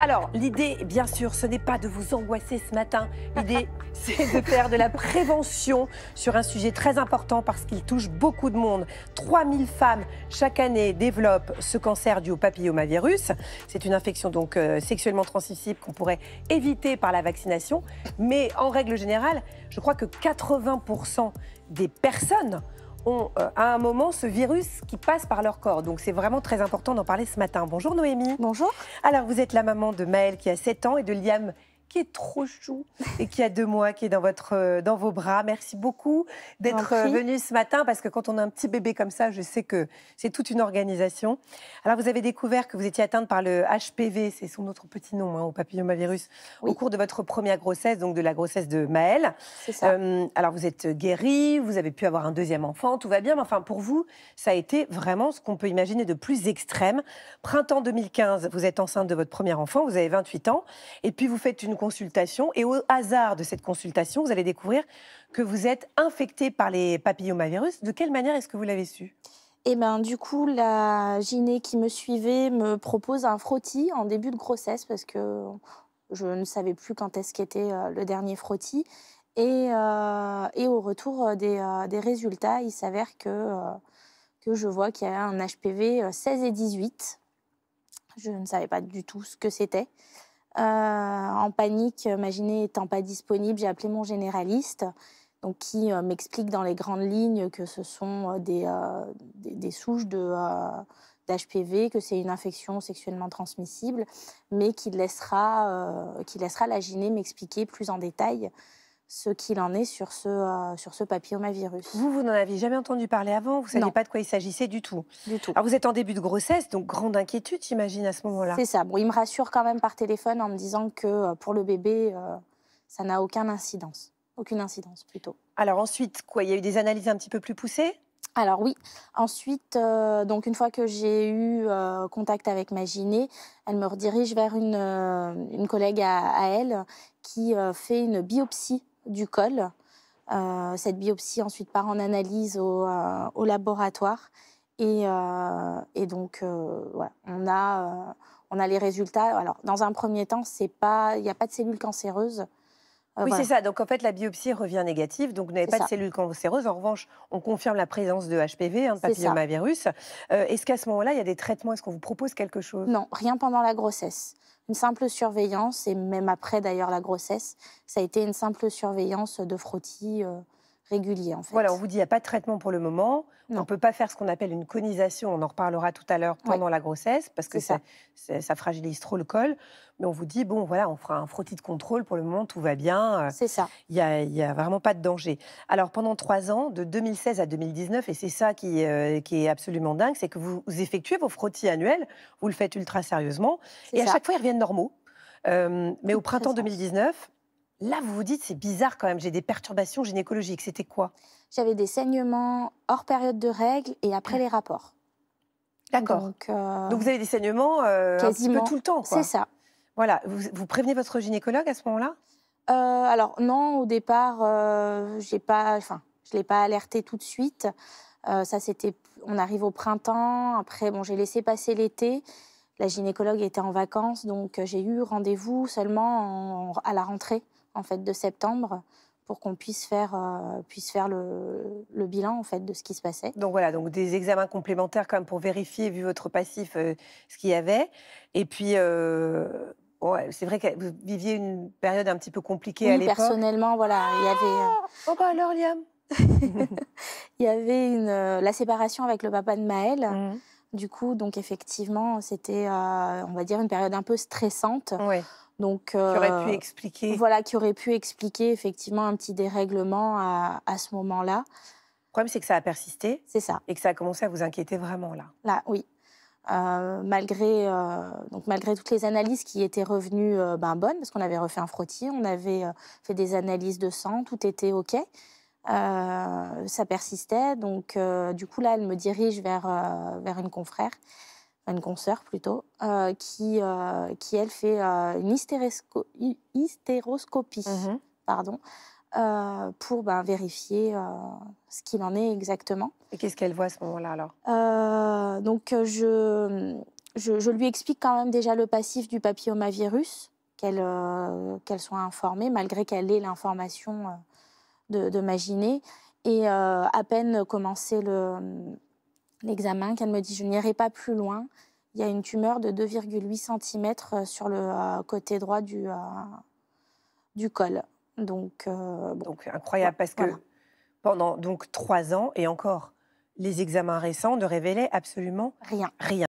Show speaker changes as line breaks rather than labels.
Alors, l'idée, bien sûr, ce n'est pas de vous angoisser ce matin. L'idée, c'est de faire de la prévention sur un sujet très important parce qu'il touche beaucoup de monde. 3000 femmes chaque année développent ce cancer dû au papillomavirus. C'est une infection donc euh, sexuellement transmissible qu'on pourrait éviter par la vaccination. Mais en règle générale, je crois que 80% des personnes ont euh, à un moment ce virus qui passe par leur corps. Donc c'est vraiment très important d'en parler ce matin. Bonjour Noémie. Bonjour. Alors vous êtes la maman de Maël qui a 7 ans et de Liam qui est trop chou et qui a deux mois, qui est dans, votre, euh, dans vos bras. Merci beaucoup d'être euh, venu ce matin parce que quand on a un petit bébé comme ça, je sais que c'est toute une organisation. Alors, vous avez découvert que vous étiez atteinte par le HPV, c'est son autre petit nom hein, au papillomavirus, au cours de votre première grossesse, donc de la grossesse de Maëlle. Ça. Euh, alors, vous êtes guérie, vous avez pu avoir un deuxième enfant, tout va bien, mais enfin, pour vous, ça a été vraiment ce qu'on peut imaginer de plus extrême. Printemps 2015, vous êtes enceinte de votre premier enfant, vous avez 28 ans, et puis vous faites une consultation et au hasard de cette consultation, vous allez découvrir que vous êtes infecté par les papillomavirus. De quelle manière est-ce que vous l'avez su eh ben
du coup, la gyné qui me suivait me propose un frottis en début de grossesse parce que je ne savais plus quand est-ce qu'était euh, le dernier frottis. Et, euh, et au retour euh, des, des résultats, il s'avère que, que je vois qu'il y a un HPV 16 et 18. Je ne savais pas du tout ce que c'était. Euh, en panique, ma étant pas disponible, j'ai appelé mon généraliste donc qui euh, m'explique dans les grandes lignes que ce sont euh, des, des, souches de, d'HPV, que c'est une infection sexuellement transmissible, mais qui laissera, qui laissera la gyné m'expliquer plus en détail ce qu'il en est sur
ce, euh, sur ce papillomavirus. Vous, vous n'en aviez jamais entendu parler avant, vous ne saviez pas de quoi il s'agissait du tout. tout. Alors vous êtes en début de grossesse, donc grande inquiétude, j'imagine, à ce moment-là. C'est ça. Bon,
il me rassure quand même par téléphone en me disant que euh, pour le bébé, euh, ça n'a aucune incidence. Aucune incidence, plutôt.
Alors ensuite, quoi Il y a eu des analyses un petit peu plus poussées
alors oui, ensuite, donc une fois que j'ai eu contact avec ma gyné, elle me redirige vers une, une collègue à elle qui fait une biopsie du col. Euh, cette biopsie ensuite part en analyse au, euh, laboratoire. Et, euh, donc, on a, on a les résultats. Alors, dans un premier temps, il n'y a pas de cellules cancéreuses
euh, oui, c'est ça. Donc en fait, la biopsie revient négative. Donc vous n'avez pas de cellules cancéreuses. En revanche, on confirme la présence de HPV, un hein, de papillomavirus. Euh, est-ce qu'à ce moment-là, il y a des traitements Est-ce qu'on vous propose quelque chose Non,
rien pendant la grossesse. Une simple surveillance, et même après d'ailleurs la grossesse, ça a été une simple surveillance de frottis.
Euh, régulier en fait. Voilà, on vous dit il n'y a pas de traitement pour le moment. On ne peut pas faire ce qu'on appelle une conisation, on en reparlera tout à l'heure pendant la grossesse, parce que ça. fragilise trop le col. Mais on vous dit, bon voilà, on fera un frottis de contrôle, pour le moment tout va bien. Euh, c'est ça. Il n'y a, vraiment pas de danger. Alors pendant trois ans, de 2016 à 2019, et c'est ça euh, qui, est absolument dingue, c'est que vous, effectuez vos frottis annuels, vous le faites ultra sérieusement, et à chaque fois ils reviennent normaux. Euh, mais au printemps 2019, Là, vous vous dites, c'est bizarre quand même, j'ai des perturbations gynécologiques. C'était quoi J'avais des saignements hors période de règles et après les rapports. D'accord. Euh, donc, vous avez des saignements quasiment euh, un petit peu tout le temps. C'est ça. Voilà. Vous, prévenez votre gynécologue à ce moment-là euh, Alors non, au départ,
j'ai pas, enfin, je l'ai pas alerté tout de suite. ça, c'était, on arrive au printemps. Après, bon, j'ai laissé passer l'été. La gynécologue était en vacances, donc j'ai eu rendez-vous seulement à la rentrée en fait de septembre pour qu'on puisse faire,
euh, puisse faire le, bilan en fait de ce qui se passait. Donc voilà, donc des examens complémentaires quand même pour vérifier, vu votre passif, euh, ce qu'il y avait. Et puis, euh, c'est vrai que vous viviez une période un petit peu compliquée à l'époque. Personnellement,
voilà, il y avait... Ah, oh bah Liam Il y avait une, la séparation avec le papa de Maël. Mhm. Du coup, donc effectivement, c'était, on va dire, une période un peu stressante. Oui. Donc, qui aurait pu euh, expliquer. Voilà, qui aurait pu expliquer effectivement un petit dérèglement
à, ce moment-là. Le problème, c'est que ça a persisté. C'est ça. Et que ça a commencé à vous inquiéter vraiment là.
Là, oui. Euh, malgré, euh, donc malgré toutes les analyses qui étaient revenues ben, bonnes, parce qu'on avait refait un frottis, on avait fait des analyses de sang, tout était OK. ça persistait. Donc, du coup, là, elle me dirige vers, vers une confrère une consoeur plutôt, euh, qui, euh, qui, elle, fait euh, une hystéroscopie mhm. pardon, pour ben, vérifier ce qu'il en est exactement. Et qu'est-ce qu'elle voit à ce moment-là alors Donc, je, je, lui explique quand même déjà le passif du papillomavirus, qu'elle qu'elle soit informée, malgré qu'elle ait l'information de, de Et à peine commencé le l'examen, qu'elle me dit je n'irai pas plus loin. Il y a une tumeur de 2,8 cm euh, sur le euh,
côté droit du, euh, du col. Donc, donc incroyable parce que pendant donc trois ans et encore, les examens récents ne révélaient absolument rien. rien.